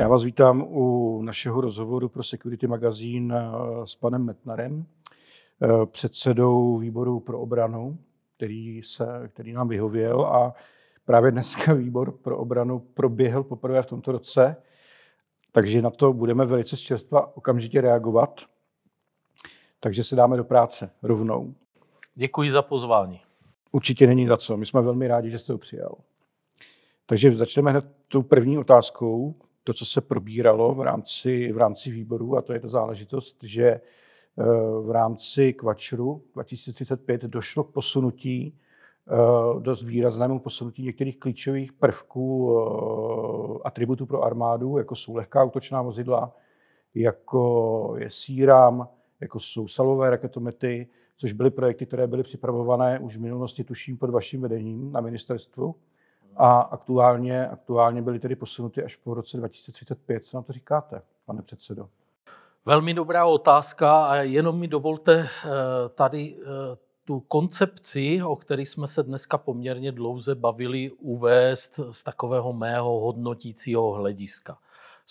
Já vás vítám u našeho rozhovoru pro Security magazín eh, s panem Metnarem, eh, předsedou výboru pro obranu, který, se, který nám vyhověl a právě dneska výbor pro obranu proběhl poprvé v tomto roce, takže na to budeme velice čerstva okamžitě reagovat. Takže se dáme do práce rovnou. Děkuji za pozvání. Určitě není za co. My jsme velmi rádi, že jste ho přijal. Takže začneme hned tou první otázkou, to, co se probíralo v rámci, v rámci výboru, a to je ta záležitost, že eh, v rámci Kvačru 2035 došlo k posunutí, eh, dost výraznému posunutí některých klíčových prvků eh, atributů pro armádu, jako jsou lehká útočná vozidla, jako je síram, jako jsou salové raketomety, což byly projekty, které byly připravované už v minulosti, tuším, pod vaším vedením na ministerstvu. A aktuálně, aktuálně byly tedy posunuty až po roce 2035. Co na to říkáte, pane předsedo? Velmi dobrá otázka a jenom mi dovolte eh, tady eh, tu koncepci, o které jsme se dneska poměrně dlouze bavili, uvést z takového mého hodnotícího hlediska.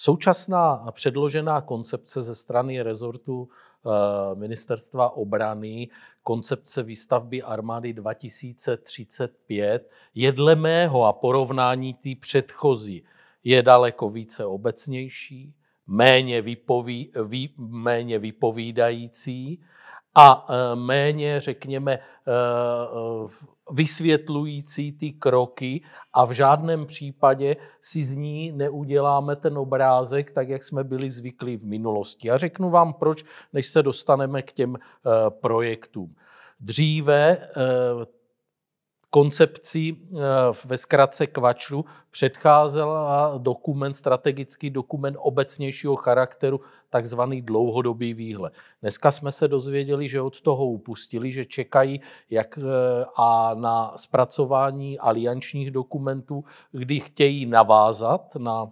Současná předložená koncepce ze strany rezortu eh, ministerstva obrany, koncepce výstavby armády 2035, je dle mého a porovnání té předchozí je daleko více obecnější, méně, vypoví, vý, méně vypovídající a eh, méně, řekněme, eh, eh, vysvětlující ty kroky a v žádném případě si z ní neuděláme ten obrázek tak, jak jsme byli zvyklí v minulosti. A řeknu vám proč, než se dostaneme k těm projektům. Dříve koncepci eh, ve zkratce kvačru předcházel dokument, strategický dokument obecnějšího charakteru, takzvaný dlouhodobý výhled. Dneska jsme se dozvěděli, že od toho upustili, že čekají jak eh, a na zpracování aliančních dokumentů, kdy chtějí navázat na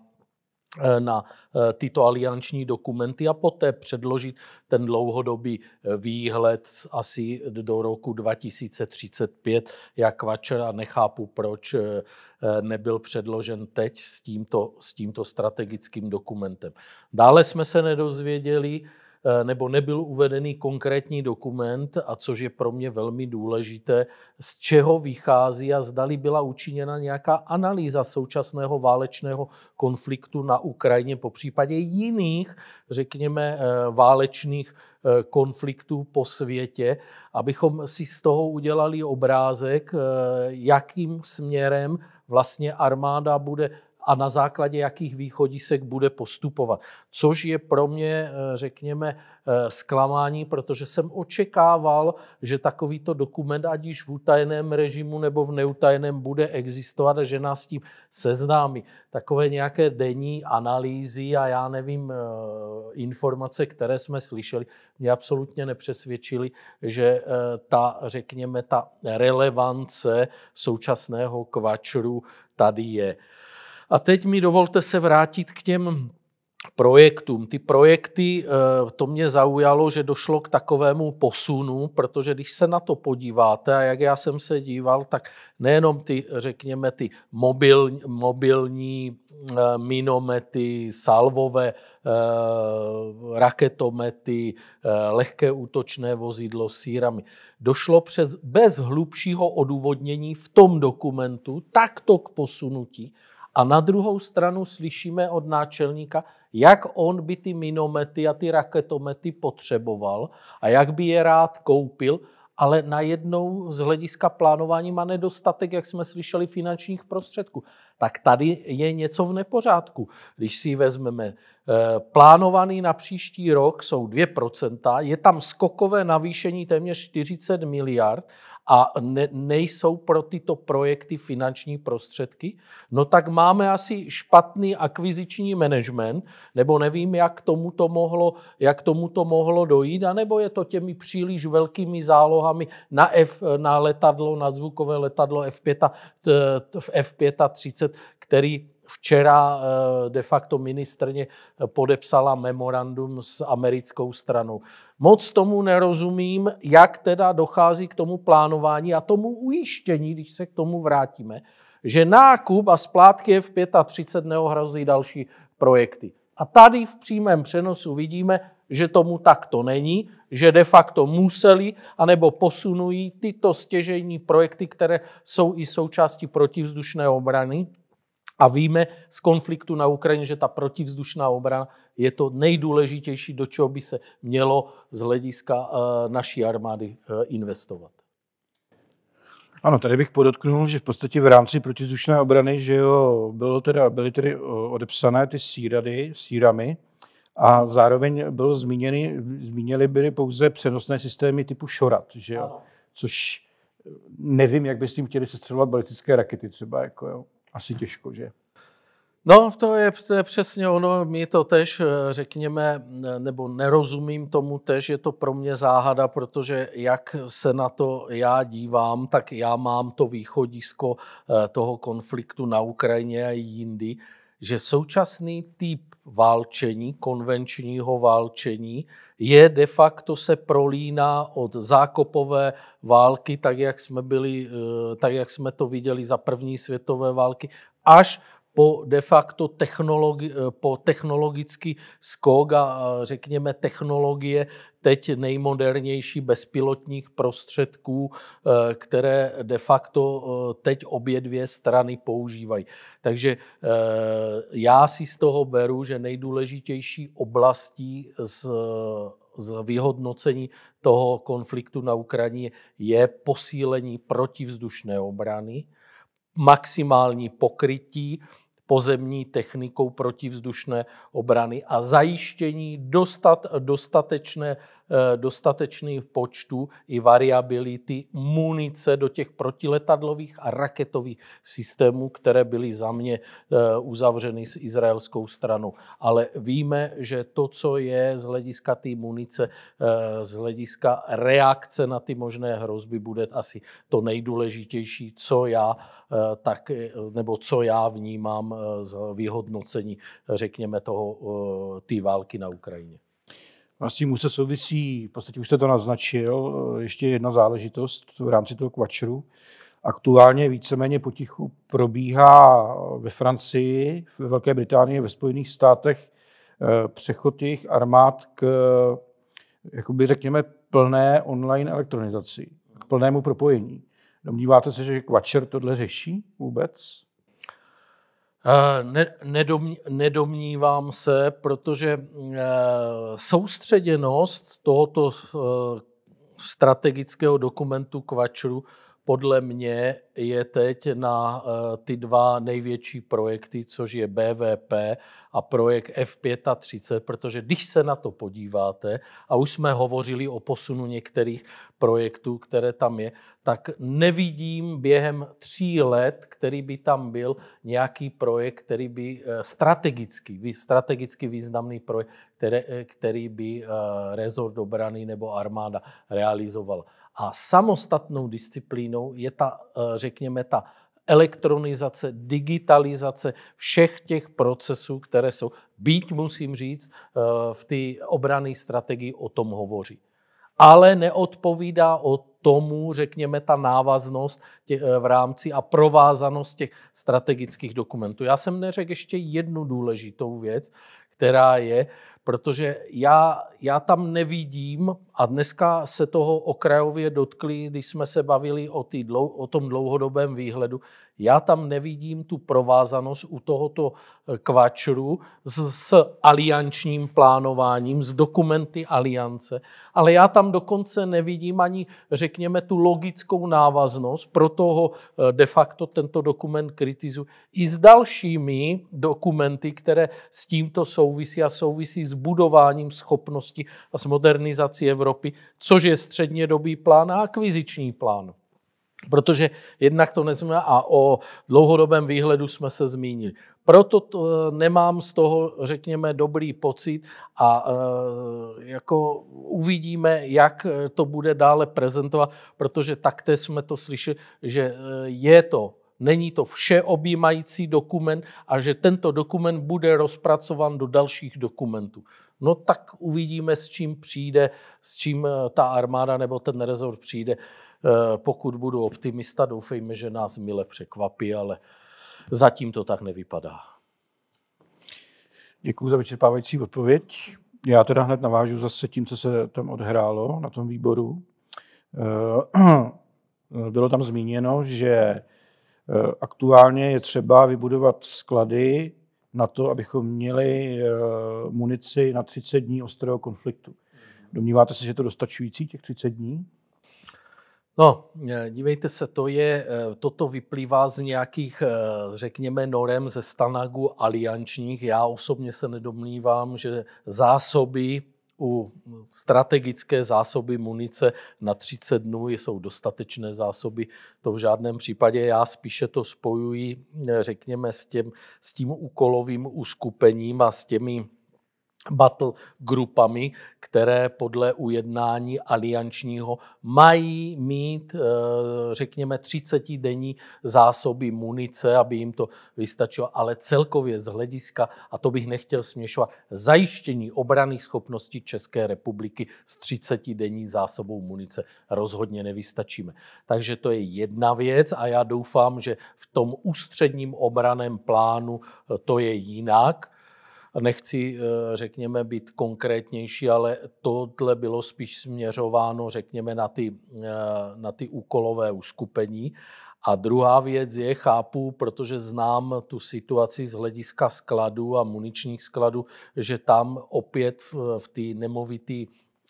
Eh, na eh, tyto alianční dokumenty a poté předložit ten dlouhodobý eh, výhled asi do roku 2035, jak a nechápu, proč nebyl předložen teď s tímto, s tímto strategickým dokumentem. Dále jsme se nedozvěděli, Eh, nebo nebyl uvedený konkrétní dokument, a což je pro mě velmi důležité, z čeho vychází a zdali byla učiněna nějaká analýza současného válečného konfliktu na Ukrajině, po případě jiných, řekněme, eh, válečných eh, konfliktů po světě, abychom si z toho udělali obrázek, jakým směrem vlastně armáda bude a na základě jakých východisek bude postupovat. Což je pro mě, eh, řekněme, eh, zklamání, protože jsem očekával, že takovýto dokument, ať již v utajeném režimu nebo v neutajeném, bude existovat a že nás tím seznámí. Takové nějaké denní analýzy a já nevím, eh, informace, které jsme slyšeli, mě absolutně nepřesvědčili, že ta, řekněme, ta relevance současného kvačru tady je. A teď mi dovolte se vrátit k těm projektům. Ty projekty, eh, to mě zaujalo, že došlo k takovému posunu, protože když se na to podíváte a jak já jsem se díval, tak nejenom ty, řekněme, ty mobil, mobilní eh, minomety, salvové eh, raketomety, lehké útočné vozidlo s sírami. Došlo přes bez hlubšího odůvodnění v tom dokumentu takto k posunutí, a na druhou stranu slyšíme od náčelníka, jak on by ty minomety a ty raketomety potřeboval a jak by je rád koupil, ale najednou z hlediska plánování má nedostatek, jak jsme slyšeli, finančních prostředků. Tak tady je něco v nepořádku. Když si vezmeme Eh, plánovaný na příští rok jsou 2%, je tam skokové navýšení téměř 40 miliard a ne, nejsou pro tyto projekty finanční prostředky, no tak máme asi špatný akviziční management, nebo nevím, jak tomu to mohlo, jak tomu to mohlo dojít, anebo je to těmi příliš velkými zálohami na, F, na letadlo, na zvukové letadlo F5, t, t, F35, který Včera eh, de facto ministrně eh, podepsala memorandum s americkou stranou. Moc tomu nerozumím, jak teda dochází k tomu plánování a tomu ujištění, když se k tomu vrátíme, že nákup a splátky v 35 neohrozí další projekty. A tady v přímém přenosu vidíme, že tomu takto není, že de facto museli anebo posunují tyto stěžejní projekty, které jsou i součástí protivzdušné obrany, a víme z konfliktu na Ukrajině, že ta protivzdušná obrana je to nejdůležitější, do čeho by se mělo z hlediska eh, naší armády eh, investovat. Ano, tady bych podotknul, že v podstatě v rámci protizdušné obrany, že jo, bylo teda, byly tedy eh, odepsané ty sírady, sírami a zároveň bylo zmíněny, zmíněny byly pouze přenosné systémy typu šorat, že jo, ano. což nevím, jak by s tím chtěli sestřelovat balistické rakety třeba, jako jo asi těžko, že? No, to je, to je přesně ono. My to tež, eh, řekněme, nebo nerozumím tomu tež, je to pro mě záhada, protože jak se na to já dívám, tak já mám to východisko eh, toho konfliktu na Ukrajině a jindy, že současný typ válčení, konvenčního válčení, je de facto se prolíná od zákopové války, tak jak jsme, byli, eh, tak jak jsme to viděli za první světové války, až po de facto technologi- po technologický skok a řekněme technologie teď nejmodernější bezpilotních prostředků, e, které de facto e, teď obě dvě strany používají. Takže e, já si z toho beru, že nejdůležitější oblastí z z vyhodnocení toho konfliktu na Ukrajině je posílení protivzdušné obrany, maximální pokrytí, pozemní technikou protivzdušné obrany a zajištění dostat, dostatečné Eh, dostatečný počtu i variability munice do těch protiletadlových a raketových systémů, které byly za mě eh, uzavřeny s izraelskou stranou. Ale víme, že to, co je z hlediska té munice, eh, z hlediska reakce na ty možné hrozby, bude asi to nejdůležitější, co já tak, nebo co já vnímám z vyhodnocení, řekněme, toho, té války na Ukrajině. A s tím vlastně už se souvisí, v podstatě už jste to naznačil, eh, ještě jedna záležitost v rámci toho kvačru. Aktuálně víceméně potichu probíhá eh, ve Francii, ve Velké Británii, ve Spojených státech eh, přechod jejich armád k, jakoby řekněme, plné online elektronizaci, k plnému propojení. Domníváte se, že kvačer tohle řeší vůbec? Ne, nedomnívám se, protože eh, soustředěnost tohoto eh, strategického dokumentu Kvačru podle mě je teď na eh, ty dva největší projekty, což je BVP a projekt F35, protože když se na to podíváte, a už jsme hovořili o posunu některých projektů, které tam je, tak nevidím během tří let, který by tam byl nějaký projekt, který by eh, strategicky, strategicky významný projekt, který, eh, který by rezort obrany nebo armáda realizoval. A samostatnou disciplínou je ta, řekněme, řekněme, ta elektronizace, digitalizace všech těch procesů, které jsou, být musím říct, eh, v té obrané strategii o tom hovoří. Ale neodpovídá o tomu, řekněme, ta návaznost eh, v rámci a provázanost těch strategických dokumentů. Já jsem neřekl ještě jednu důležitou věc, která je, protože já, já tam nevidím, a dneska se toho okrajově dotkli, když jsme se bavili o, tý dlou, o tom dlouhodobém výhledu, já tam nevidím tu provázanost u tohoto eh, kvačru s, s aliančním plánováním, s dokumenty aliance, ale já tam dokonce nevidím ani, řekněme, tu logickou návaznost, proto ho eh, de facto tento dokument kritizuji, i s dalšími dokumenty, které s tímto souvisí a souvisí s budováním schopnosti a s modernizací Evropy, což je střednědobý plán a akviziční plán. Protože jednak to neznamená, a o dlouhodobém výhledu jsme se zmínili. Proto to, eh, nemám z toho, řekněme, dobrý pocit a e, jako uvidíme, jak eh, to bude dále prezentovat, protože takté jsme to slyšeli, že je to není to všeobjímající dokument a že tento dokument bude rozpracovan do dalších dokumentů. No tak uvidíme, s čím přijde, s čím eh, ta armáda nebo ten rezort přijde. Eh, pokud budu optimista, doufejme, že nás mile překvapí, ale zatím to tak nevypadá. Děkuji za vyčerpávající odpověď. Já teda hned navážu zase tím, co se tam odhrálo na tom výboru. Eh, bylo tam zmíněno, že Eh, aktuálně je třeba vybudovat sklady na to, abychom měli eh, munici na 30 dní ostrého konfliktu. Domníváte se, že je to dostačující těch 30 dní? No, eh, dívejte se, to je, toto vyplývá z nějakých, řekněme, norem ze stanagu aliančních. Já osobně se nedomnívám, že zásoby u strategické zásoby munice na 30 dnů jsou dostatečné zásoby. To v žádném případě já spíše to spojuji, eh, řekněme, s, těm, s tím úkolovým uskupením a s těmi battle grupami, které podle ujednání aliančního mají mít, eh, řekněme, 30 denní zásoby munice, aby jim to vystačilo, ale celkově z hlediska, a to bych nechtěl směšovat, zajištění obraných schopností České republiky s 30 denní zásobou munice rozhodně nevystačíme. Takže to je jedna věc a já doufám, že v tom ústředním obraném plánu eh, to je jinak, Nechci, eh, řekněme, být konkrétnější, ale tohle bylo spíš směřováno, řekněme, na ty, eh, na ty úkolové uskupení. A druhá věc je, chápu, protože znám tu situaci z hlediska skladů a muničních skladů, že tam opět v, v té nemovité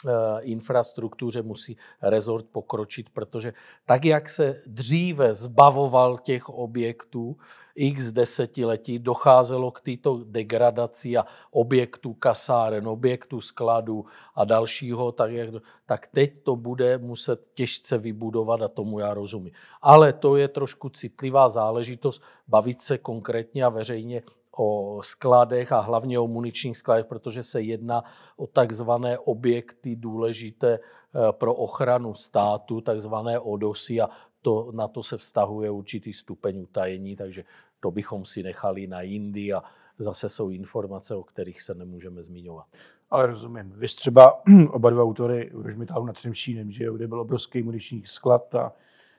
Eh, infrastruktuře musí rezort pokročit, protože tak, jak se dříve zbavoval těch objektů, x desetiletí docházelo k této degradaci a objektu kasáren, objektu skladů a dalšího, tak, jak, tak teď to bude muset těžce vybudovat a tomu já rozumím. Ale to je trošku citlivá záležitost bavit se konkrétně a veřejně o skladech a hlavně o muničních skladech, protože se jedná o takzvané objekty důležité eh, pro ochranu státu, takzvané odosy a to, na to se vztahuje určitý stupeň utajení, takže to bychom si nechali na jindy a zase jsou informace, o kterých se nemůžeme zmiňovat. Ale rozumím. Vy třeba oba dva autory Rožmitálu nad Třemšínem, že jo, kde byl obrovský muniční sklad a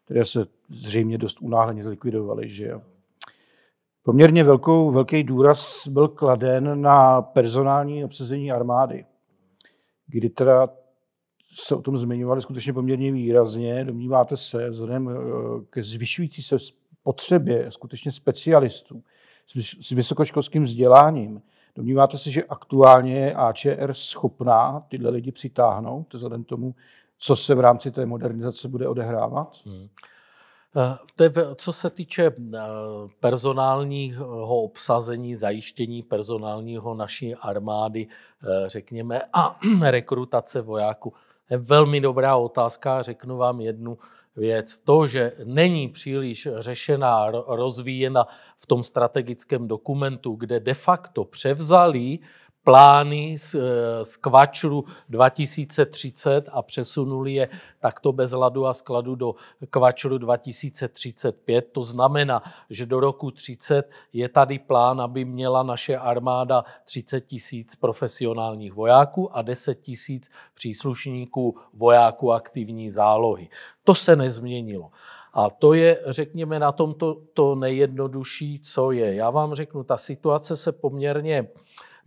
které se zřejmě dost unáhleně zlikvidovaly, že jo. Poměrně velkou, velký důraz byl kladen na personální obsazení armády, kdy teda se o tom zmiňovali skutečně poměrně výrazně. Domníváte se, vzhledem eh, ke zvyšující se potřebě skutečně specialistů s vysokoškolským vzděláním, domníváte se, že aktuálně je AČR schopná tyhle lidi přitáhnout, vzhledem tomu, co se v rámci té modernizace bude odehrávat? Hmm. Eh, co se týče eh, personálního obsazení, zajištění personálního naší armády, eh, řekněme, a rekrutace vojáků, je velmi dobrá otázka. Řeknu vám jednu věc. To, že není příliš řešená, rozvíjena v tom strategickém dokumentu, kde de facto převzali plány z, eh, z Kvačru 2030 a přesunuli je takto bez ladu a skladu do Kvačru 2035. To znamená, že do roku 30 je tady plán, aby měla naše armáda 30 tisíc profesionálních vojáků a 10 tisíc příslušníků vojáků aktivní zálohy. To se nezměnilo. A to je, řekněme, na tom to, to nejjednodušší, co je. Já vám řeknu, ta situace se poměrně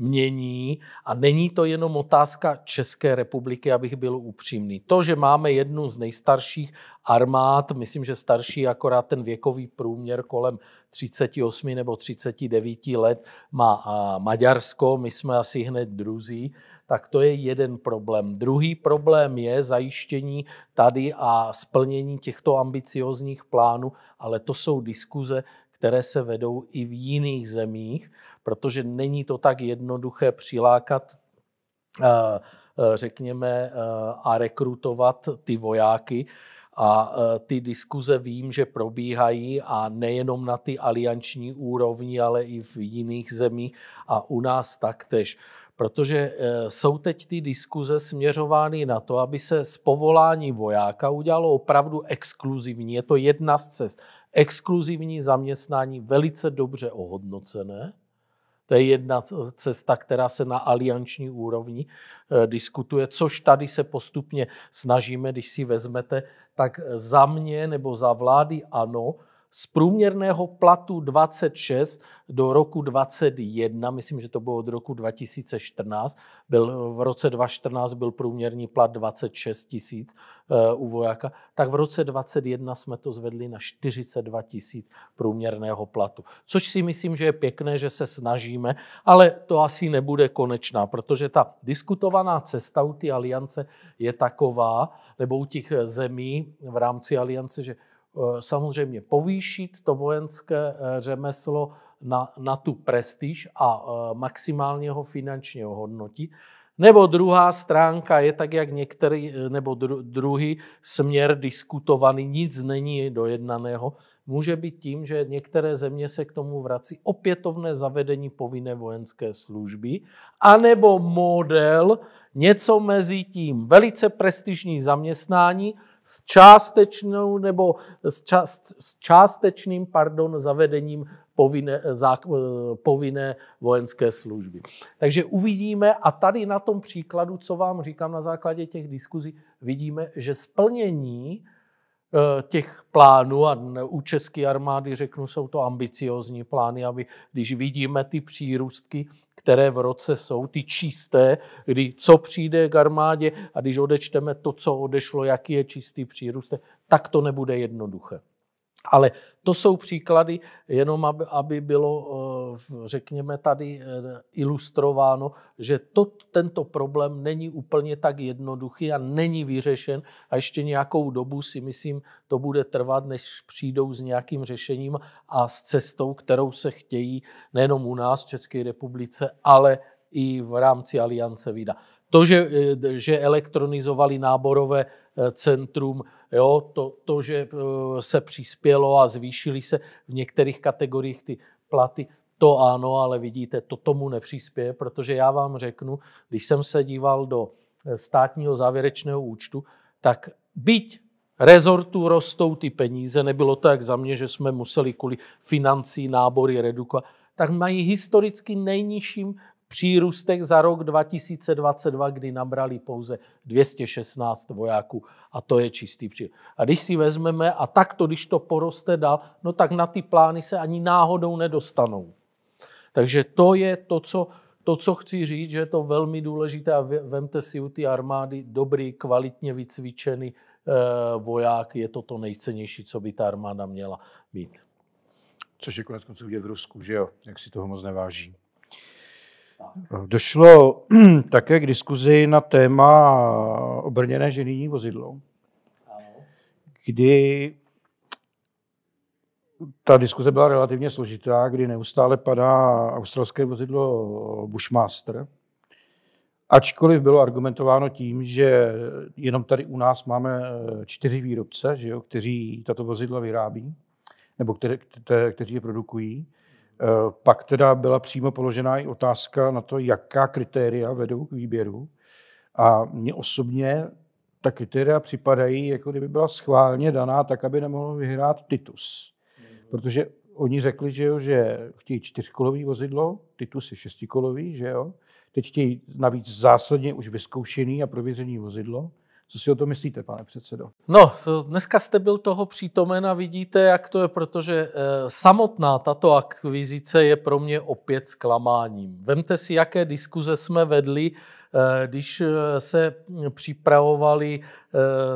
mění a není to jenom otázka České republiky, abych byl upřímný. To, že máme jednu z nejstarších armád, myslím, že starší akorát ten věkový průměr kolem 38 nebo 39 let má Maďarsko, my jsme asi hned druzí, tak to je jeden problém. Druhý problém je zajištění tady a splnění těchto ambiciozních plánů, ale to jsou diskuze, které se vedou i v jiných zemích, protože není to tak jednoduché přilákat eh, eh, řekněme, eh, a rekrutovat ty vojáky. A ty diskuze vím, že probíhají a nejenom na ty alianční úrovni, ale i v jiných zemích a u nás taktež. Protože jsou teď ty diskuze směřovány na to, aby se z povolání vojáka udělalo opravdu exkluzivní. Je to jedna z cest exkluzivní zaměstnání velice dobře ohodnocené. To je jedna cesta, která se na alianční úrovni eh, diskutuje, což tady se postupně snažíme, když si vezmete, tak za mě nebo za vlády ano, z průměrného platu 26 do roku 21, myslím, že to bylo od roku 2014, byl, v roce 2014 byl průměrný plat 26 tisíc eh, u vojáka, tak v roce 21 jsme to zvedli na 42 tisíc průměrného platu. Což si myslím, že je pěkné, že se snažíme, ale to asi nebude konečná, protože ta diskutovaná cesta u té aliance je taková, nebo u těch zemí v rámci aliance, že Eh, samozřejmě povýšit to vojenské eh, řemeslo na, na tu prestiž a eh, maximálně ho finančně ohodnotit. Nebo druhá stránka je tak, jak některý, nebo druhý směr diskutovaný, nic není dojednaného, může být tím, že některé země se k tomu vrací opětovné zavedení povinné vojenské služby, anebo model něco mezi tím, velice prestižní zaměstnání, s, částečnou nebo s, část, s částečným pardon, zavedením povinné, zák, eh, povinné vojenské služby. Takže uvidíme a tady na tom příkladu, co vám říkám na základě těch diskuzí, vidíme, že splnění eh, těch plánů a u české armády, řeknu, jsou to ambiciozní plány, aby když vidíme ty přírůstky, které v roce jsou, ty čisté, kdy co přijde k armádě a když odečteme to, co odešlo, jaký je čistý přírůstek, tak to nebude jednoduché. Ale to jsou příklady, jenom aby, aby bylo, eh, řekněme, tady eh, ilustrováno, že to, tento problém není úplně tak jednoduchý a není vyřešen a ještě nějakou dobu si myslím, to bude trvat, než přijdou s nějakým řešením a s cestou, kterou se chtějí nejenom u nás v České republice, ale i v rámci aliance vydat. To, že, eh, že elektronizovali náborové eh, centrum, jo, to, to, že eh, se přispělo a zvýšili se v některých kategoriích ty platy, to ano, ale vidíte, to tomu nepřispěje, protože já vám řeknu, když jsem se díval do státního závěrečného účtu, tak byť rezortu rostou ty peníze, nebylo to jak za mě, že jsme museli kvůli financí nábory redukovat, tak mají historicky nejnižší přírůstek za rok 2022, kdy nabrali pouze 216 vojáků a to je čistý přírůstek. A když si vezmeme a takto, když to poroste dál, no tak na ty plány se ani náhodou nedostanou. Takže to je to, co, to, co chci říct, že je to velmi důležité a vemte si u ty armády dobrý, kvalitně vycvičený e, voják, je to to nejcennější, co by ta armáda měla mít. Což je konec konců vidět v Rusku, že jo, jak si toho moc neváží. Došlo také k diskuzi na téma obrněné ženijní vozidlo, kdy ta diskuze byla relativně složitá, kdy neustále padá australské vozidlo Bushmaster, ačkoliv bylo argumentováno tím, že jenom tady u nás máme eh, čtyři výrobce, že jo, kteří tato vozidla vyrábí, nebo které, které, kteří je produkují, Eh, pak teda byla přímo položená i otázka na to, jaká kritéria vedou k výběru. A mně osobně ta kritéria připadají, jako kdyby byla schválně daná, tak aby nemohl vyhrát Titus. Mhm. Protože oni řekli, že, jo, že chtějí čtyřkolový vozidlo, Titus je šestikolový, že jo. Teď chtějí navíc zásadně už vyzkoušený a prověřený vozidlo. Co si o to myslíte, pane předsedo? No, dneska jste byl toho přítomen a vidíte, jak to je, protože eh, samotná tato akvizice je pro mě opět zklamáním. Vemte si, jaké diskuze jsme vedli, eh, když eh, se připravovali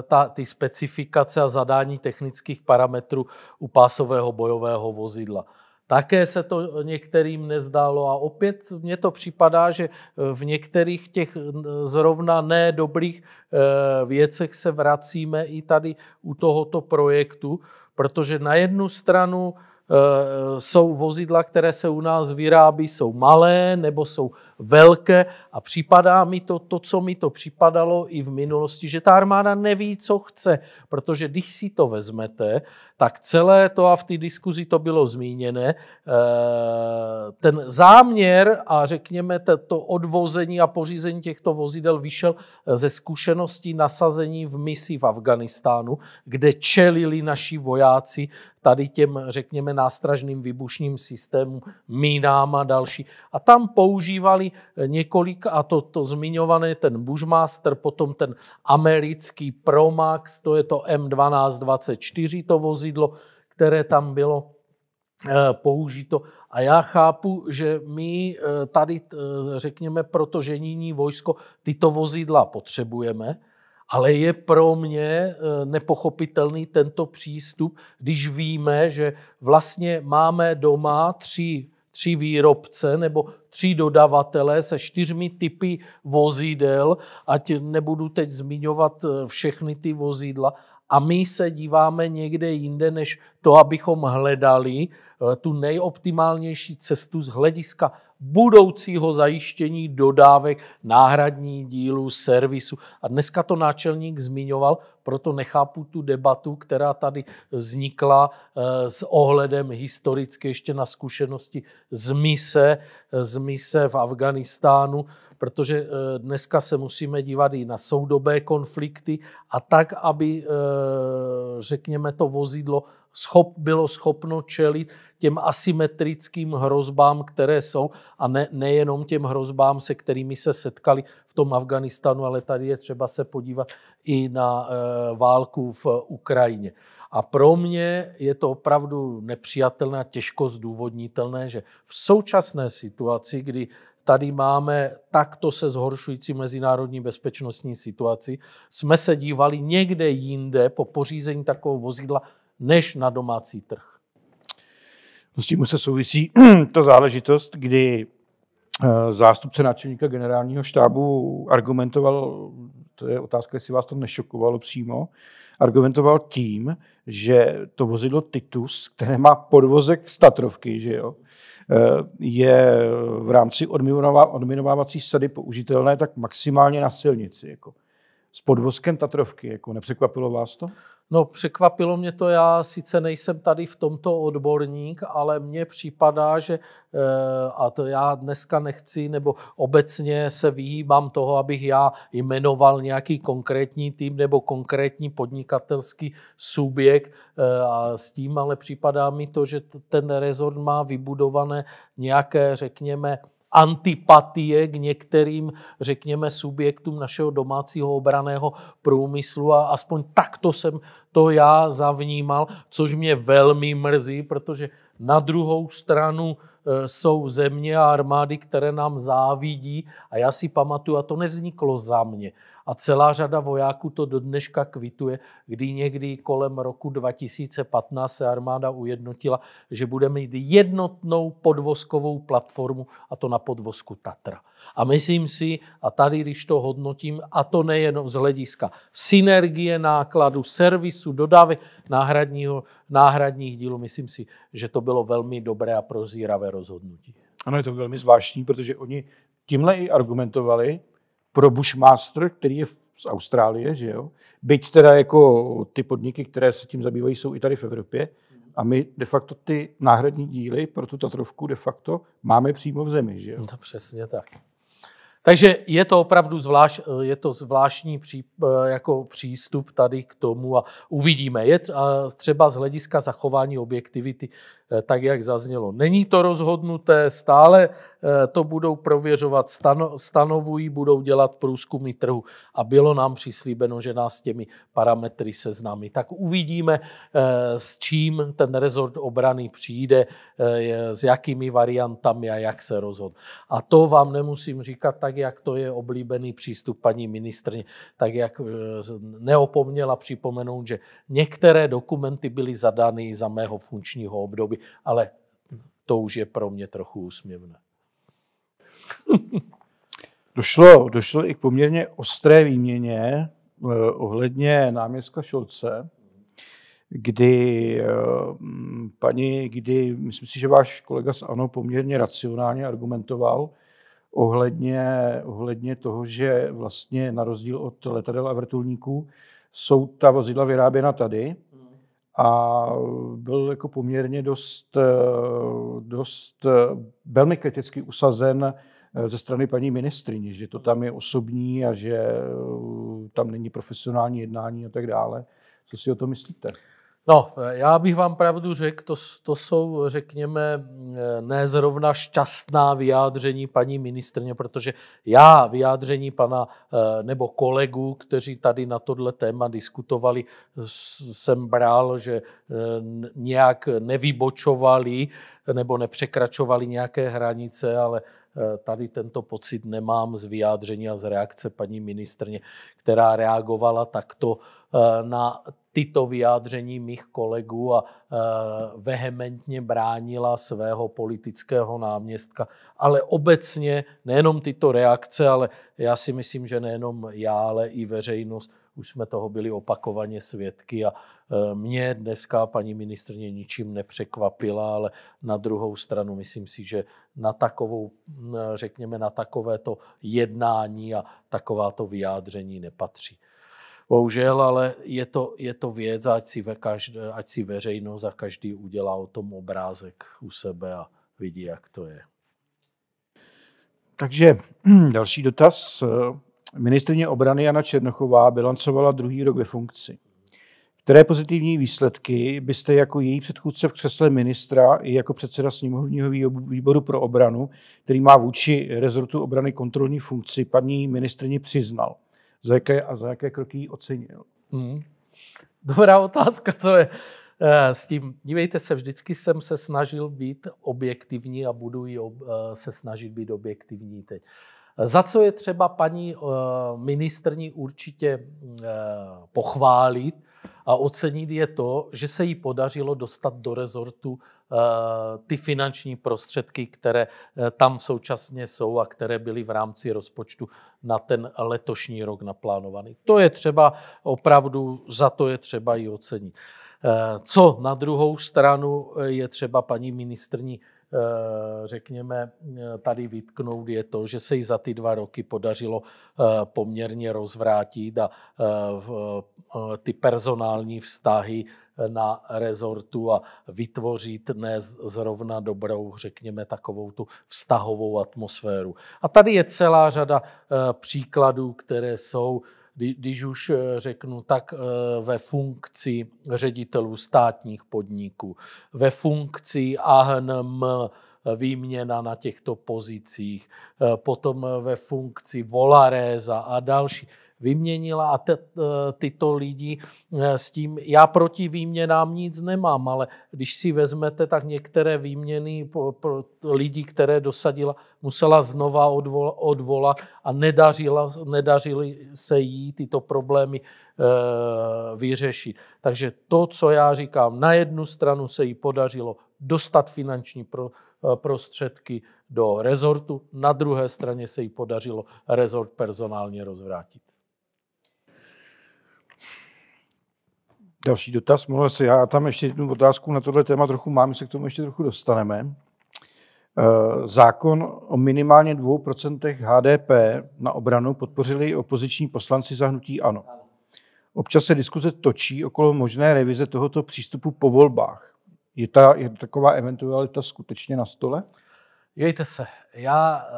ta ty specifikace a zadání technických parametrů u pásového bojového vozidla. Také se to některým nezdálo a opět mně to připadá, že e, v některých těch zrovna nedobrých e, věcech se vracíme i tady u tohoto projektu, protože na jednu stranu e, jsou vozidla, které se u nás vyrábí, jsou malé nebo jsou velké a připadá mi to, to, co mi to připadalo i v minulosti, že ta armáda neví, co chce, protože když si to vezmete, tak celé to, a v té diskuzi to bylo zmíněné, eh, ten záměr a řekněme to odvození a pořízení těchto vozidel vyšel eh, ze zkušeností nasazení v misi v Afganistánu, kde čelili naši vojáci tady těm, řekněme, nástražným výbušným systémům, mínám a další. A tam používali zmiňovali eh, několik, a to, to zmiňované, ten Bushmaster, potom ten americký Promax, to je to M1224, to vozidlo, které tam bylo eh, použito. A já chápu, že my eh, tady, řekněme, pro to vojsko tyto vozidla potřebujeme, ale je pro mě nepochopitelný tento přístup, když víme, že vlastně máme doma tři tři výrobce nebo tři dodavatele se čtyřmi typy vozidel, ať nebudu teď zmiňovat eh, všechny ty vozidla, a my se díváme někde jinde, než to, abychom hledali eh, tu nejoptimálnější cestu z hlediska budoucího zajištění dodávek, náhradní dílu, servisu. A dneska to náčelník zmiňoval, proto nechápu tu debatu, která tady vznikla eh, s ohledem historicky ještě na zkušenosti z mise, eh, z mise v Afganistánu, protože eh, dneska se musíme dívat i na soudobé konflikty a tak, aby, eh, řekněme, to vozidlo schop, bylo schopno čelit těm asymetrickým hrozbám, které jsou, a ne, nejenom těm hrozbám, se kterými se setkali v tom Afganistanu, ale tady je třeba se podívat i na eh, válku v Ukrajině. A pro mě je to opravdu nepřijatelné a těžko zdůvodnitelné, že v současné situaci, kdy tady máme takto se zhoršující mezinárodní bezpečnostní situaci, jsme se dívali někde jinde po pořízení takového vozidla než na domácí trh. No, s tím se souvisí ta záležitost, kdy eh, zástupce náčelníka generálního štábu argumentoval to je otázka, jestli vás to nešokovalo přímo, argumentoval tím, že to vozidlo Titus, které má podvozek statrovky, že jo, eh, je v rámci odminovávací sady použitelné tak maximálně na silnici. Jako. S podvozkem Tatrovky, jako nepřekvapilo vás to? No, překvapilo mě to, já sice nejsem tady v tomto odborník, ale mně připadá, že, eh, a to já dneska nechci, nebo obecně se vyhýbám toho, abych já jmenoval nějaký konkrétní tým nebo konkrétní podnikatelský subjekt eh, a s tím, ale připadá mi to, že ten rezort má vybudované nějaké, řekněme, antipatie k některým, řekněme, subjektům našeho domácího obraného průmyslu a aspoň takto jsem to já zavnímal, což mě velmi mrzí, protože na druhou stranu eh, jsou země a armády, které nám závidí a já si pamatuju, a to nevzniklo za mě, a celá řada vojáků to do dneška kvituje, kdy někdy kolem roku 2015 se armáda ujednotila, že bude mít jednotnou podvozkovou platformu, a to na podvozku Tatra. A myslím si, a tady, když to hodnotím, a to nejenom z hlediska synergie nákladu, servisu, dodávek náhradního, náhradních dílů, myslím si, že to bylo velmi dobré a prozíravé rozhodnutí. Ano, je to velmi zvláštní, protože oni tímhle i argumentovali, pro Bushmaster, který je z Austrálie, že jo? Byť teda jako ty podniky, které se tím zabývají, jsou i tady v Evropě. A my de facto ty náhradní díly pro tu Tatrovku de facto máme přímo v zemi, že jo? No přesně tak. Takže je to opravdu zvlášť, eh, je to zvláštní pří, eh, jako přístup tady k tomu a uvidíme. Je eh, třeba z hlediska zachování objektivity, tak jak zaznělo. Není to rozhodnuté, stále to budou prověřovat, stano, stanovují, budou dělat průzkumy trhu a bylo nám přislíbeno, že nás těmi parametry seznámí. Tak uvidíme, s čím ten rezort obrany přijde, s jakými variantami a jak se rozhodne. A to vám nemusím říkat tak, tak jak to je oblíbený přístup paní ministrně, tak jak eh, neopomněla připomenout, že některé dokumenty byly zadány za mého funkčního období, ale to už je pro mě trochu úsměvné. došlo, došlo i k poměrně ostré výměně eh, ohledně náměstka Šolce, kdy eh, paní, kdy, myslím si, že váš kolega z ANO poměrně racionálně argumentoval, eh, ohledně, ohledně toho, že vlastně na rozdíl od letadel a vrtulníků jsou ta vozidla vyráběna tady hmm. a byl jako poměrně dost, eh, dost eh, velmi kriticky usazen eh, ze strany paní ministrině, že to tam je osobní a že tam není profesionální jednání a tak dále. Co si o to myslíte? No, já bych vám pravdu řekl, to, to jsou, řekněme, eh, ne zrovna šťastná vyjádření paní ministrně, protože já vyjádření pana eh, nebo kolegů, kteří tady na tohle téma diskutovali, jsem bral, že eh, nějak nevybočovali nebo nepřekračovali nějaké hranice, ale tady tento pocit nemám z vyjádření a z reakce paní ministrně, která reagovala takto na tyto vyjádření mých kolegů a eh, vehementně bránila svého politického náměstka. Ale obecně nejenom tyto reakce, ale já si myslím, že nejenom já, ale i veřejnost už jsme toho byli opakovaně svědky a eh, mě dneska paní ministrně ničím nepřekvapila, ale na druhou stranu myslím si, že na takovou, eh, řekněme, na takovéto jednání a takováto vyjádření nepatří bohužel, ale je to, je to věc, ať si, ve každé, ať si veřejnost a každý udělá o tom obrázek u sebe a vidí, jak to je. Takže další dotaz. Ministrně obrany Jana Černochová bilancovala druhý rok ve funkci. Které pozitivní výsledky byste jako její předchůdce v křesle ministra i jako předseda sněmovního výboru pro obranu, který má vůči rezortu obrany kontrolní funkci, paní ministrně přiznal? za jaké, a za jaké kroky ji ocenil? Hmm. Dobrá otázka, to je eh, s tím, dívejte se, vždycky jsem se snažil být objektivní a budu ji ob, eh, se snažit být objektivní teď. Za co je třeba paní eh, ministrní určitě pochválit, a ocenit je to, že se jí podařilo dostat do rezortu eh, ty finanční prostředky, které eh, tam současně jsou a které byly v rámci rozpočtu na ten letošní rok naplánovaný. To je třeba opravdu, za to je třeba i ocenit. Eh, co na druhou stranu je třeba paní ministrní Eh, řekněme, eh, tady vytknout, je to, že se jí za ty dva roky podařilo eh, poměrně rozvrátit a ty personální vztahy na rezortu a vytvořit ne zrovna dobrou, řekněme, takovou tu vztahovou atmosféru. A tady je celá řada příkladů, které jsou když už eh, řeknu, tak eh, ve funkci ředitelů státních podniků, ve funkci AHNM, výměna na těchto pozicích, eh, potom eh, ve funkci Volareza a další. Vyměnila a te, eh, tyto lidi s tím, já proti výměnám nic nemám, ale když si vezmete, tak některé výměny pro, pro lidí, které dosadila, musela znova odvolat a nedařila, nedařili se jí tyto problémy vyřešit. Takže to, co já říkám, na jednu stranu se jí podařilo dostat finanční pro, eh, prostředky do rezortu. Na druhé straně se jí podařilo rezort personálně rozvrátit. Další dotaz, mluvil si, já tam ještě jednu otázku na tohle téma trochu mám, se k tomu ještě trochu dostaneme. Eh, zákon o minimálně 2% HDP na obranu podpořili opoziční poslanci za hnutí ANO. Občas se diskuze točí okolo možné revize tohoto přístupu po volbách. Je, ta, je taková eventualita skutečně na stole? Jejte se, já eh,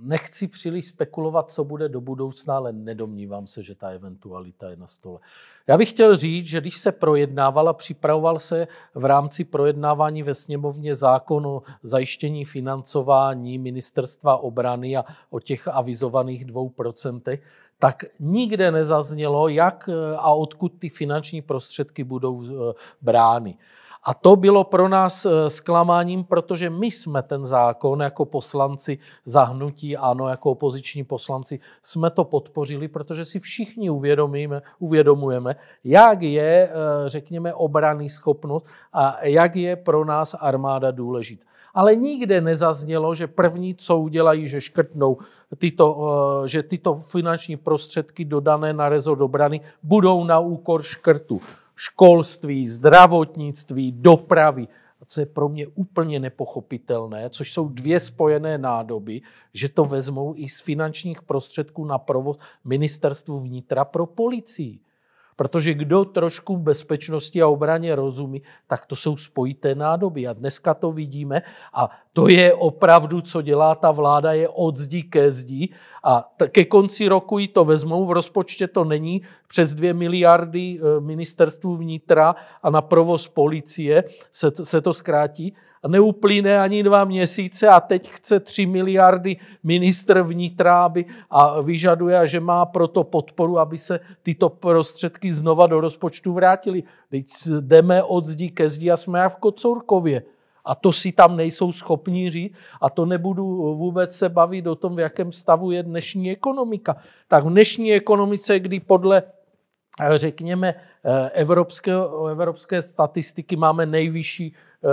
nechci příliš spekulovat, co bude do budoucna, ale nedomnívám se, že ta eventualita je na stole. Já bych chtěl říct, že když se projednávala, připravoval se v rámci projednávání ve sněmovně zákon o zajištění financování ministerstva obrany a o těch avizovaných dvou procentech, tak nikde nezaznělo, jak eh, a odkud ty finanční prostředky budou eh, brány. A to bylo pro nás eh, zklamáním, protože my jsme ten zákon jako poslanci zahnutí, ano, jako opoziční poslanci, jsme to podpořili, protože si všichni uvědomíme, uvědomujeme, jak je, eh, řekněme, obraný schopnost a jak je pro nás armáda důležitá. Ale nikde nezaznělo, že první, co udělají, že škrtnou tyto, eh, že tyto finanční prostředky dodané na rezort obrany budou na úkor škrtu školství, zdravotnictví, dopravy. A co je pro mě úplně nepochopitelné, což jsou dvě spojené nádoby, že to vezmou i z finančních prostředků na provoz ministerstvu vnitra pro policii. Protože kdo trošku bezpečnosti a obraně rozumí, tak to jsou spojité nádoby. A dneska to vidíme a to je opravdu, co dělá ta vláda, je od zdi ke zdi. A ke konci roku ji to vezmou, v rozpočtě to není, přes dvě miliardy eh, ministerstvu vnitra a na provoz policie se, se to zkrátí. A neuplyne ani dva měsíce a teď chce tři miliardy ministr vnitra aby, a vyžaduje, že má proto podporu, aby se tyto prostředky znova do rozpočtu vrátily. Teď jdeme od zdi ke zdi a jsme já v Kocourkově. A to si tam nejsou schopní říct. A to nebudu vůbec se bavit o tom, v jakém stavu je dnešní ekonomika. Tak v dnešní ekonomice, kdy podle řekněme, Eh, evropské, evropské statistiky máme nejvyšší, eh,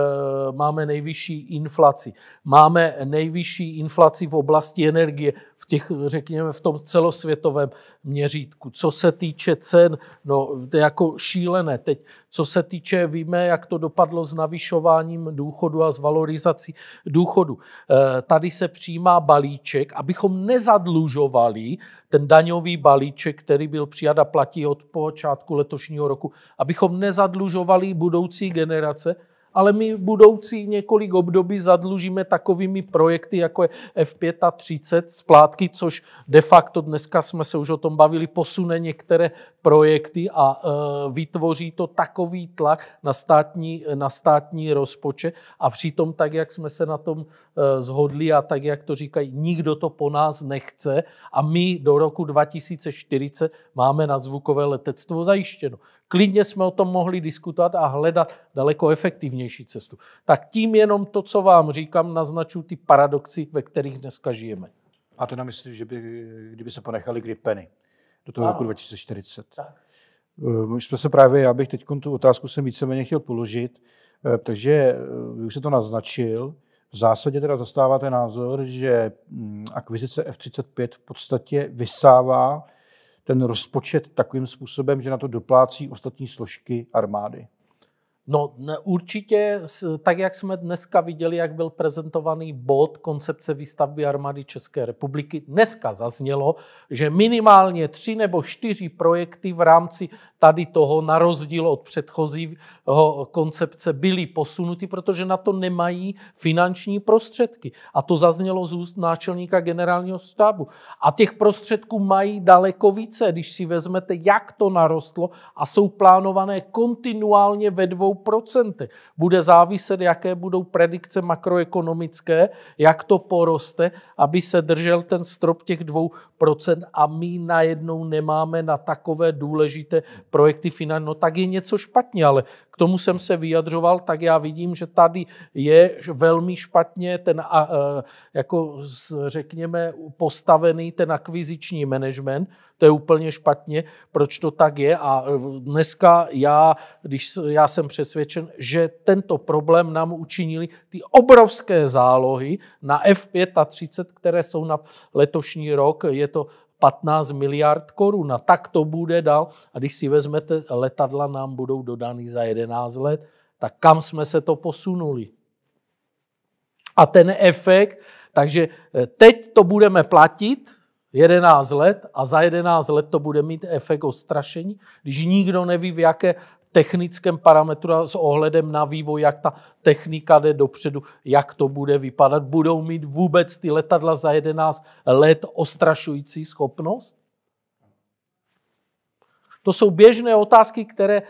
máme nejvyšší inflaci. Máme nejvyšší inflaci v oblasti energie, v těch, řekněme, v tom celosvětovém měřítku. Co se týče cen, no, to je jako šílené. Teď, co se týče, víme, jak to dopadlo s navyšováním důchodu a s valorizací důchodu. Eh, tady se přijímá balíček, abychom nezadlužovali ten daňový balíček, který byl přijat a platí od počátku letošního letošního roku, abychom nezadlužovali budoucí generace, ale my budoucí několik období zadlužíme takovými projekty, jako je F35 splátky, což de facto dneska jsme se už o tom bavili, posune některé projekty a e, vytvoří to takový tlak na státní, na státní rozpočet a přitom tak, jak jsme se na tom e, zhodli a tak, jak to říkají, nikdo to po nás nechce a my do roku 2040 máme na zvukové letectvo zajištěno. Klidně jsme o tom mohli diskutovat a hledat daleko efektivnější cestu. Tak tím jenom to, co vám říkám, naznačuju ty paradoxy, ve kterých dneska žijeme. A to na mysli, že by, kdyby se ponechali gripeny do toho ano. roku 2040. Tak. My eh, jsme se právě, já bych teď tu otázku jsem víceméně chtěl položit, eh, takže eh, vy už se to naznačil. V zásadě teda zastáváte názor, že mm, akvizice F-35 v podstatě vysává ten rozpočet takovým způsobem, že na to doplácí ostatní složky armády. No ne, určitě, tak jak jsme dneska viděli, jak byl prezentovaný bod koncepce výstavby armády České republiky, dneska zaznělo, že minimálně tři nebo čtyři projekty v rámci tady toho, na rozdíl od předchozího koncepce, byly posunuty, protože na to nemají finanční prostředky. A to zaznělo z úst náčelníka generálního stábu. A těch prostředků mají daleko více, když si vezmete, jak to narostlo a jsou plánované kontinuálně ve dvou procenty. Bude záviset, jaké budou predikce makroekonomické, jak to poroste, aby se držel ten strop těch 2% a my najednou nemáme na takové důležité projekty finanční. No tak je něco špatně, ale k tomu jsem se vyjadřoval, tak já vidím, že tady je velmi špatně ten, e, jako řekněme, postavený ten akviziční management, to je úplně špatně, proč to tak je a e, dneska já, když já jsem přesvědčen, že tento problém nám učinili ty obrovské zálohy na F35, které jsou na letošní rok, je to 15 miliard korun. A tak to bude dál. A když si vezmete, letadla nám budou dodány za 11 let, tak kam jsme se to posunuli? A ten efekt, takže eh, teď to budeme platit 11 let a za 11 let to bude mít efekt ostrašení, když nikdo neví, v jaké technickém parametru a s ohledem na vývoj, jak ta technika jde dopředu, jak to bude vypadat. Budou mít vůbec ty letadla za 11 let ostrašující schopnost? To jsou běžné otázky, které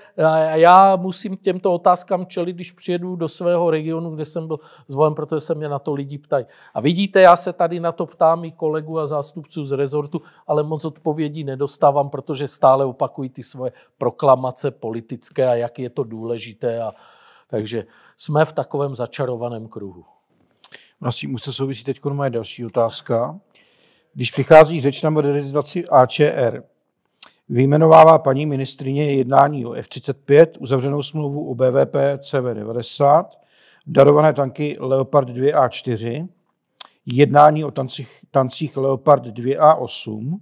já musím těmto otázkám čelit, když přijedu do svého regionu, kde jsem byl zvolen, protože se mě na to lidi ptají. A vidíte, já se tady na to ptám i kolegu a zástupců z rezortu, ale moc odpovědí nedostávám, protože stále opakují ty svoje proklamace politické a jak je to důležité. A... Takže jsme v takovém začarovaném kruhu. Na no s tím už se souvisí teď moje další otázka. Když přichází řeč na modernizaci AČR, Vyjmenovává paní ministrině jednání o F-35, uzavřenou smlouvu o BVP CV-90, darované tanky Leopard 2A4, jednání o tancích, tancích Leopard 2A8,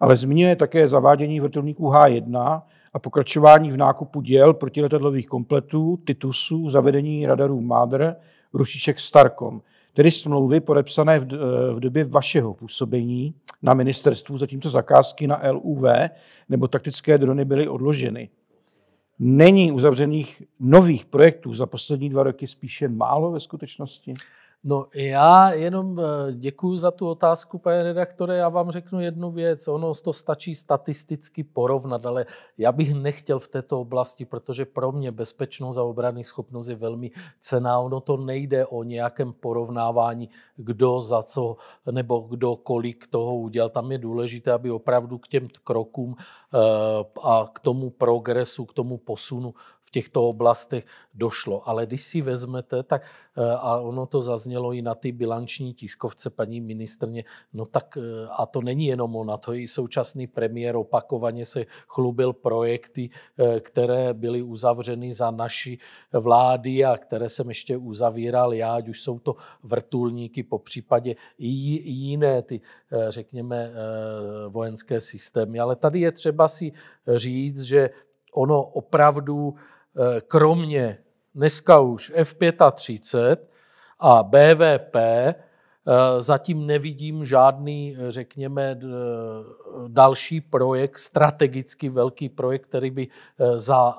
ale zmiňuje také zavádění vrtulníků H1 a pokračování v nákupu děl protiletadlových kompletů, Titusů, zavedení radarů MADR, rušiček Starcom, tedy smlouvy podepsané v, eh, v době vašeho působení na ministerstvu, zatímco zakázky na LUV nebo taktické drony byly odloženy. Není uzavřených nových projektů za poslední dva roky spíše málo ve skutečnosti? No já jenom eh, děkuji za tu otázku, pane redaktore. Já vám řeknu jednu věc. Ono to stačí statisticky porovnat, ale já bych nechtěl v této oblasti, protože pro mě bezpečnost a obranný schopnost je velmi cená. Ono to nejde o nějakém porovnávání, kdo za co nebo kdo kolik toho udělal. Tam je důležité, aby opravdu k těm krokům eh, a k tomu progresu, k tomu posunu v těchto oblastech došlo. Ale když si vezmete, tak eh, a ono to zaznělo i na ty bilanční tiskovce paní ministrně, no tak eh, a to není jenom ona, to i současný premiér opakovaně se chlubil projekty, eh, které byly uzavřeny za naší vlády a které jsem ještě uzavíral já, ať už jsou to vrtulníky, po případě i jiné ty, řekněme, vojenské systémy. Ale tady je třeba si říct, že ono opravdu Eh, kromě dneska už F-35 a BVP eh, zatím nevidím žádný, eh, řekněme, další projekt, strategicky velký projekt, který by za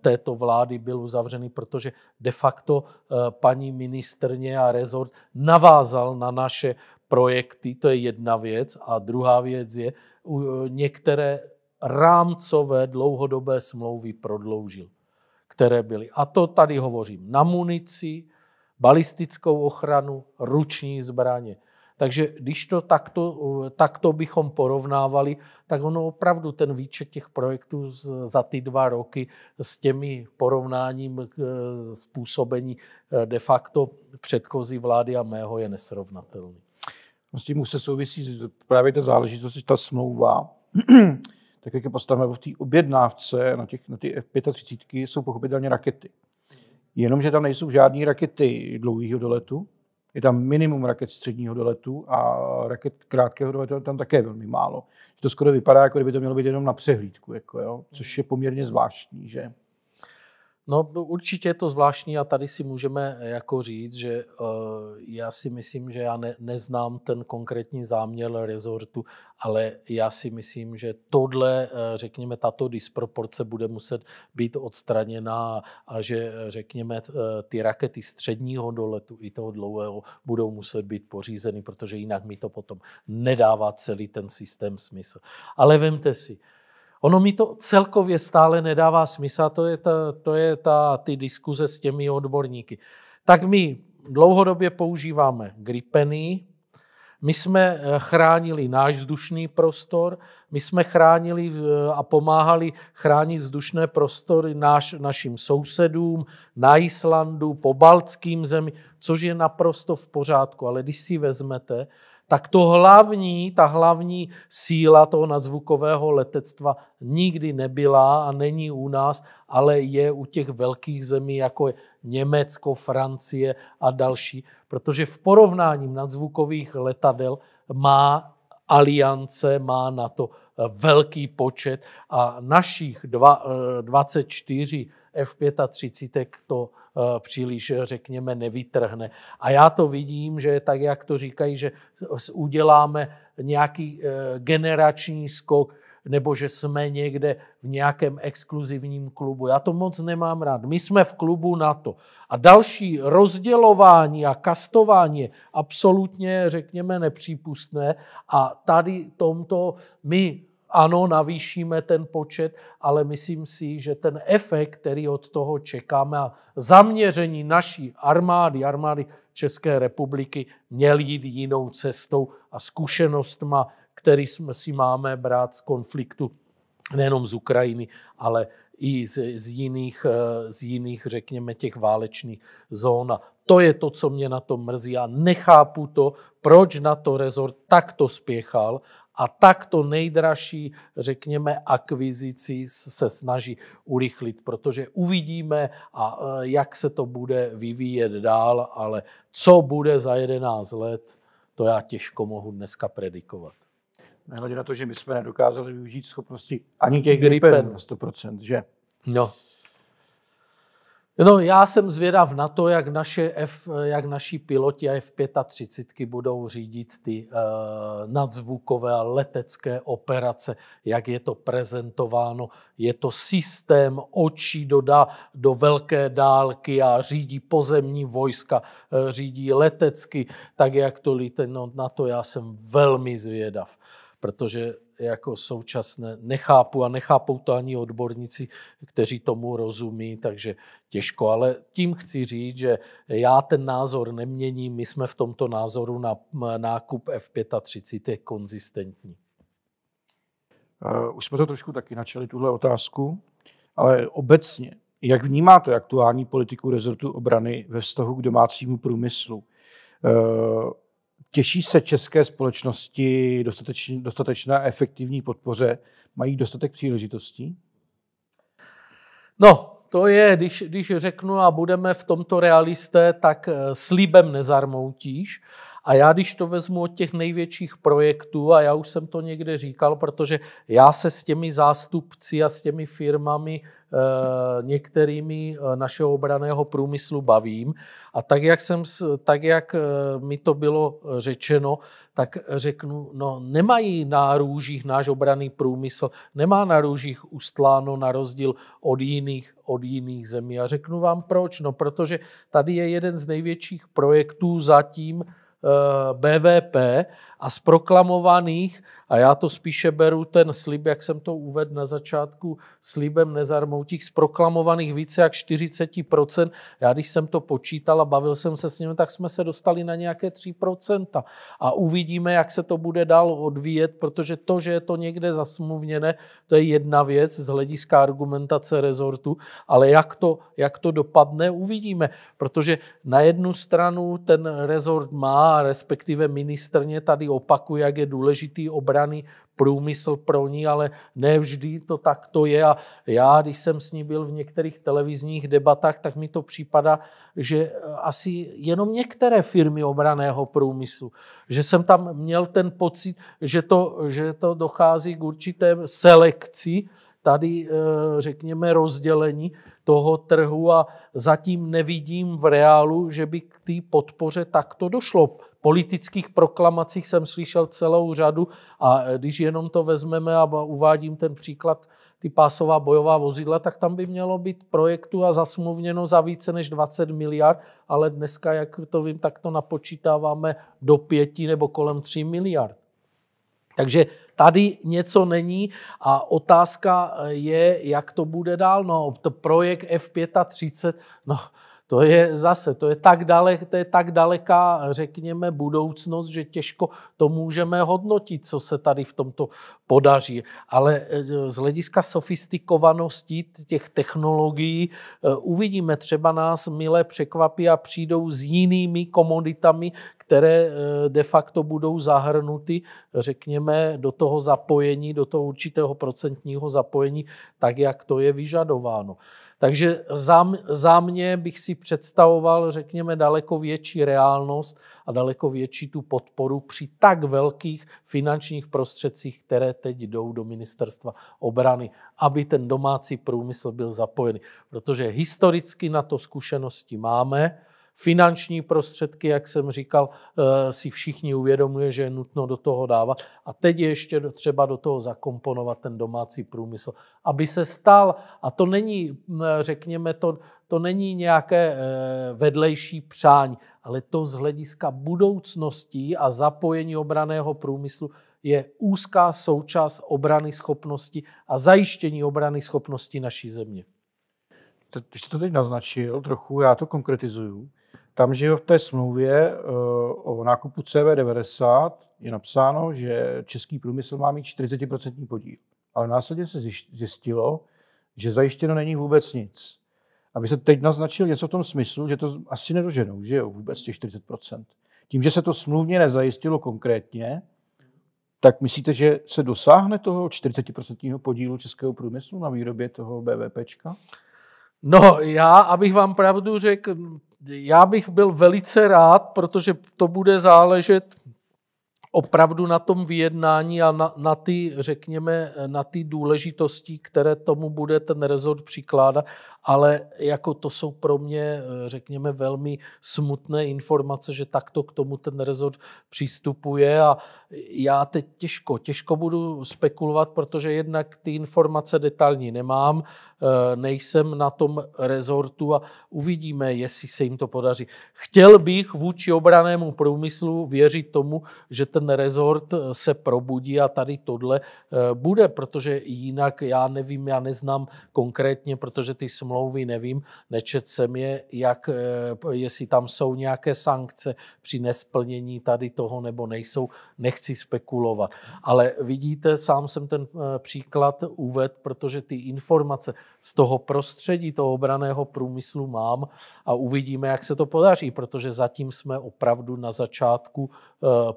této vlády byl uzavřený, protože de facto paní ministrně a rezort navázal na naše projekty, to je jedna věc. A druhá věc je, některé rámcové dlouhodobé smlouvy prodloužil které byly. A to tady hovořím na munici, balistickou ochranu, ruční zbraně. Takže když to takto, takto bychom porovnávali, tak ono opravdu ten výčet těch projektů za ty dva roky s těmi porovnáním způsobení eh, de facto předchozí vlády a mého je nesrovnatelný. No, s tím už se souvisí právě ta záležitost, ta smlouva, tak jak je postaveno v té objednávce na, těch, na ty F-35, jsou pochopitelně rakety. Jenomže tam nejsou žádné rakety dlouhého doletu, je tam minimum raket středního doletu a raket krátkého doletu je tam také velmi málo. To skoro vypadá, jako kdyby to mělo být jenom na přehlídku, jako jo, což je poměrně zvláštní, že? No, no určitě je to zvláštní a tady si můžeme eh, jako říct, že uh, já si myslím, že já ne, neznám ten konkrétní záměr rezortu, ale já si myslím, že tohle, uh, řekněme, tato disproporce bude muset být odstraněná a že, řekněme, uh, ty rakety středního doletu i toho dlouhého budou muset být pořízeny, protože jinak mi to potom nedává celý ten systém smysl. Ale vemte si, uh, Ono mi to celkově stále nedává smysl, a to je, ta, to je ta, ty diskuze s těmi odborníky. Tak my dlouhodobě používáme gripeny, my jsme eh, chránili náš vzdušný prostor, my jsme chránili eh, a pomáhali chránit vzdušné prostory naš, našim sousedům na Islandu, po baltským zemi, což je naprosto v pořádku. Ale když si vezmete, tak to hlavní, ta hlavní síla toho nadzvukového letectva nikdy nebyla a není u nás, ale je u těch velkých zemí, jako je Německo, Francie a další, protože v porovnání nadzvukových letadel má aliance má na to eh, velký počet a našich dva, 24 eh, F-35 to Eh, příliš, řekněme, nevytrhne. A já to vidím, že tak, jak to říkají, že uděláme nějaký eh, generační skok, nebo že jsme někde v nějakém exkluzivním klubu. Já to moc nemám rád. My jsme v klubu na to. A další rozdělování a kastování je absolutně, řekněme, nepřípustné. A tady tomto my ano, navýšíme ten počet, ale myslím si, že ten efekt, který od toho čekáme a zaměření naší armády, armády České republiky, měl jít jinou cestou a zkušenostma, který jsme si máme brát z konfliktu nejenom z Ukrajiny, ale i z, z, jiných, eh, z jiných, řekněme, těch válečných zón. A to je to, co mě na tom mrzí a nechápu to, proč na to rezort takto spěchal a takto nejdražší, řekněme, akvizici se snaží urychlit, protože uvidíme, a eh, jak se to bude vyvíjet dál, ale co bude za 11 let, to já těžko mohu dneska predikovat nehledě na to, že my jsme nedokázali využít schopnosti ani těch gripen na 100%, že? No. No, já jsem zvědav na to, jak, naše F, jak naši piloti a F-35 budou řídit ty uh, nadzvukové a letecké operace, jak je to prezentováno. Je to systém očí dodá do velké dálky a řídí pozemní vojska, uh, řídí letecky, tak jak to líte. No, na to já jsem velmi zvědav. Uh, protože jako současné nechápu a nechápou to ani odborníci, kteří tomu rozumí, takže těžko. Ale tím chci říct, že já ten názor neměním, my jsme v tomto názoru na nákup F35 konzistentní. Už jsme to trošku taky načali, tuhle otázku, ale obecně, jak vnímáte aktuální politiku rezortu obrany ve vztahu k domácímu průmyslu? Eh, Těší se české společnosti dostatečná efektivní podpoře? Mají dostatek příležitostí? No, to je, když, když řeknu a budeme v tomto realisté, tak eh, slíbem nezarmoutíš. A já, když to vezmu od těch největších projektů, a já už jsem to někde říkal, protože já se s těmi zástupci a s těmi firmami eh, některými eh, našeho obraného průmyslu bavím. A tak jak, jsem, tak, jak eh, mi to bylo řečeno, tak řeknu, no nemají na růžích náš obraný průmysl, nemá na růžích ustláno na rozdíl od jiných, od jiných zemí. A řeknu vám proč, no protože tady je jeden z největších projektů zatím, Eh, BVP a z proklamovaných, a já to spíše beru ten slib, jak jsem to uvedl na začátku, slibem nezarmoutích, z proklamovaných více jak 40%. Já když jsem to počítal a bavil jsem se s nimi, tak jsme se dostali na nějaké 3%. A uvidíme, jak se to bude dál odvíjet, protože to, že je to někde zasmluvněné, to je jedna věc z hlediska argumentace rezortu, ale jak to, jak to dopadne, uvidíme. Protože na jednu stranu ten rezort má respektive ministrně tady opakuje, jak je důležitý obrany průmysl pro ní, ale ne vždy to takto je a já, když jsem s ní byl v některých televizních debatách, tak mi to připadá, že eh, asi jenom některé firmy obraného průmyslu, že jsem tam měl ten pocit, že to, že to dochází k určité selekci, tady, eh, řekněme, rozdělení toho trhu a zatím nevidím v reálu, že by k té podpoře takto došlo. Politických proklamacích jsem slyšel celou řadu a eh, když jenom to vezmeme a uvádím ten příklad ty pásová bojová vozidla, tak tam by mělo být projektu a zasmluvněno za více než 20 miliard, ale dneska, jak to vím, tak to napočítáváme do pěti nebo kolem 3 miliard. Takže Tady něco není a otázka eh, je, jak to bude dál. No, to projekt F35, no, to je zase, to je tak, dalek, to je tak daleká, řekněme, budoucnost, že těžko to můžeme hodnotit, co se tady v tomto podaří. Ale eh, z hlediska sofistikovanosti těch technologií eh, uvidíme, třeba nás milé překvapí a přijdou s jinými komoditami, které eh, de facto budou zahrnuty, řekněme, do toho zapojení, do toho určitého procentního zapojení, tak jak to je vyžadováno. Takže za, za mě bych si představoval, řekněme, daleko větší reálnost a daleko větší tu podporu při tak velkých finančních prostředcích, které teď jdou do ministerstva obrany, aby ten domácí průmysl byl zapojený. Protože historicky na to zkušenosti máme, Finanční prostředky, jak jsem říkal, eh, si všichni uvědomuje, že je nutno do toho dávat. A teď je ještě třeba do toho zakomponovat ten domácí průmysl, aby se stal. A to není, mm, eh, řekněme, to, to není nějaké eh, vedlejší přání, ale to z hlediska budoucností a zapojení obraného průmyslu je úzká součást obrany schopnosti a zajištění obrany schopnosti naší země. Když jste to teď naznačil trochu, já to konkretizuju. Tam, že v té smlouvě eh, o nákupu CV90 je napsáno, že český průmysl má mít 40% podíl. Ale následně se zjistilo, že zajištěno není vůbec nic. Aby se teď naznačil něco v tom smyslu, že to asi nedoženou, že jo, vůbec těch 40%. Tím, že se to smluvně nezajistilo konkrétně, tak myslíte, že se dosáhne toho 40% podílu českého průmyslu na výrobě toho BVPčka? No, já, abych vám pravdu řekl, já bych byl velice rád, protože to bude záležet opravdu na tom vyjednání a na, na ty, řekněme, na ty důležitosti, které tomu bude ten rezort přikládat, ale jako to jsou pro mě, eh, řekněme, velmi smutné informace, že takto k tomu ten rezort přistupuje a já teď těžko, těžko budu spekulovat, protože jednak ty informace detailní nemám, eh, nejsem na tom rezortu a uvidíme, jestli se jim to podaří. Chtěl bych vůči obranému průmyslu věřit tomu, že ten ten rezort eh, se probudí a tady tohle eh, bude, protože jinak já nevím, já neznám konkrétně, protože ty smlouvy nevím, nečet jsem je, jak, eh, jestli tam jsou nějaké sankce při nesplnění tady toho nebo nejsou, nechci spekulovat. Ale vidíte, sám jsem ten příklad uvedl, protože ty informace z toho prostředí, toho obraného průmyslu mám a uvidíme, jak se to podaří, protože zatím jsme opravdu na začátku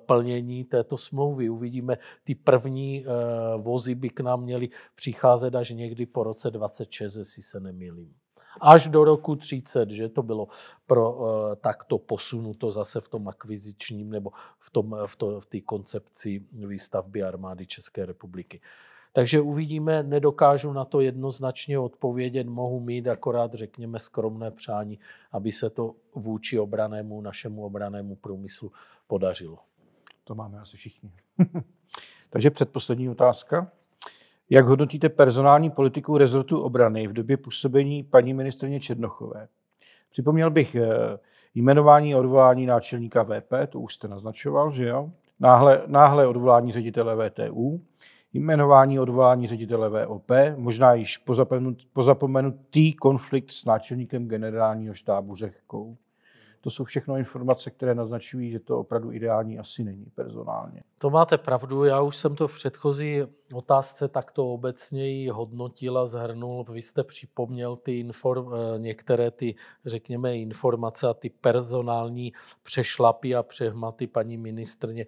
plnění plnění této smlouvy. Uvidíme, ty první eh, vozy by k nám měly přicházet až někdy po roce 26, jestli se nemýlím až do roku 30, že to bylo pro eh, takto posunuto zase v tom akvizičním nebo v, tom, eh, v, to, v té koncepci výstavby armády České republiky. Takže uvidíme, nedokážu na to jednoznačně odpovědět, mohu mít akorát, řekněme, skromné přání, aby se to vůči obranému, našemu obranému průmyslu podařilo. To máme asi všichni. Takže předposlední otázka. Jak hodnotíte personální politiku rezortu obrany v době působení paní ministrně Černochové? Připomněl bych eh, jmenování a odvolání náčelníka VP, to už jste naznačoval, že jo? Náhle, náhle odvolání ředitele VTU, jmenování odvolání ředitele VOP, možná již pozapomenutý konflikt s náčelníkem generálního štábu Řehkou. To jsou všechno informace, které naznačují, že to opravdu ideální asi není personálně. To máte pravdu, já už jsem to v předchozí otázce takto obecněji hodnotil a zhrnul. Vy jste připomněl ty inform, eh, některé ty, řekněme, informace a ty personální přešlapy a přehmaty paní ministrně,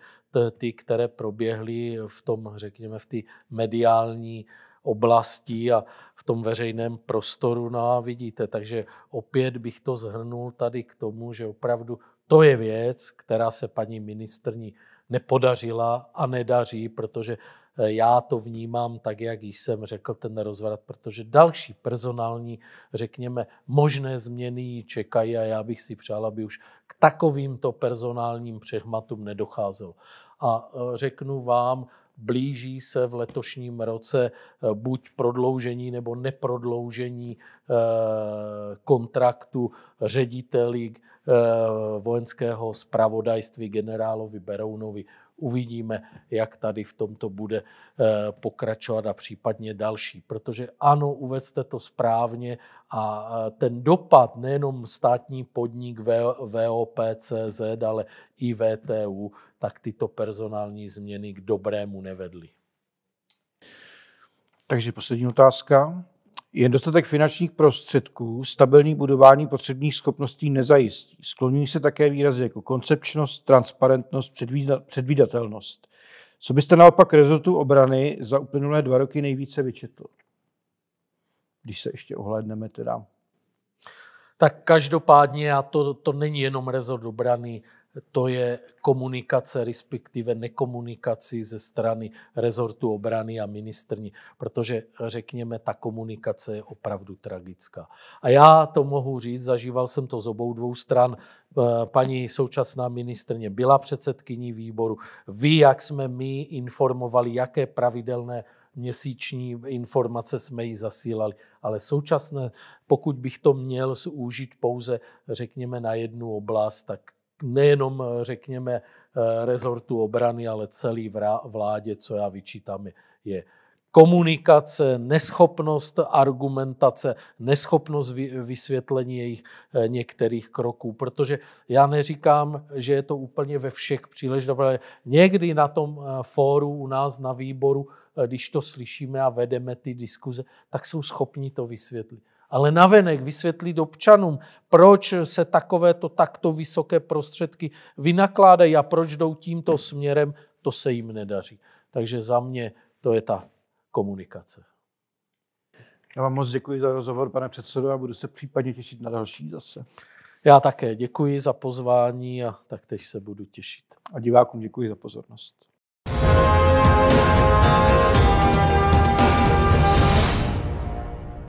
ty, které proběhly v tom, řekněme, v ty mediální oblastí a v tom veřejném prostoru. No a vidíte, takže opět bych to zhrnul tady k tomu, že opravdu to je věc, která se paní ministrní nepodařila a nedaří, protože eh, já to vnímám tak, jak jsem řekl, ten rozvrat, protože další personální, řekněme, možné změny čekají a já bych si přál, aby už k takovýmto personálním přehmatům nedocházelo. A eh, řeknu vám, blíží se v letošním roce eh, buď prodloužení nebo neprodloužení eh, kontraktu řediteli eh, vojenského zpravodajství generálovi Berounovi. Uvidíme, jak tady v tomto bude pokračovat a případně další. Protože ano, uvedzte to správně a ten dopad nejenom státní podnik VOPCZ, ale i VTU tak tyto personální změny k dobrému nevedly. Takže poslední otázka. Je dostatek finančních prostředků stabilní budování potřebných schopností nezajistí. Skloní se také výrazy jako koncepčnost, transparentnost, předvídatelnost. Co byste naopak rezortu obrany za uplynulé dva roky nejvíce vyčetl? Když se ještě ohlédneme teda. Tak každopádně, a to, to není jenom rezort obrany, to je komunikace, respektive nekomunikaci ze strany rezortu obrany a ministrní, protože řekněme, ta komunikace je opravdu tragická. A já to mohu říct, zažíval jsem to z obou dvou stran. Eh, paní současná ministrně byla předsedkyní výboru. Ví, jak jsme my informovali, jaké pravidelné měsíční informace jsme jí zasílali, ale současné, pokud bych to měl zúžit pouze, řekněme, na jednu oblast, tak nejenom, eh, řekněme, eh, rezortu obrany, ale celý vládě, co já vyčítám, je komunikace, neschopnost argumentace, neschopnost vysvětlení jejich eh, některých kroků, protože já neříkám, že je to úplně ve všech příležitostech. Někdy na tom fóru u nás na výboru, když to slyšíme a vedeme ty diskuze, tak jsou schopni to vysvětlit ale navenek vysvětlit občanům, proč se takovéto takto vysoké prostředky vynakládají a proč jdou tímto směrem, to se jim nedaří. Takže za mě to je ta komunikace. Já vám moc děkuji za rozhovor, pane předsedo, a budu se případně těšit na další zase. Já také děkuji za pozvání a taktéž se budu těšit. A divákům děkuji za pozornost. thank you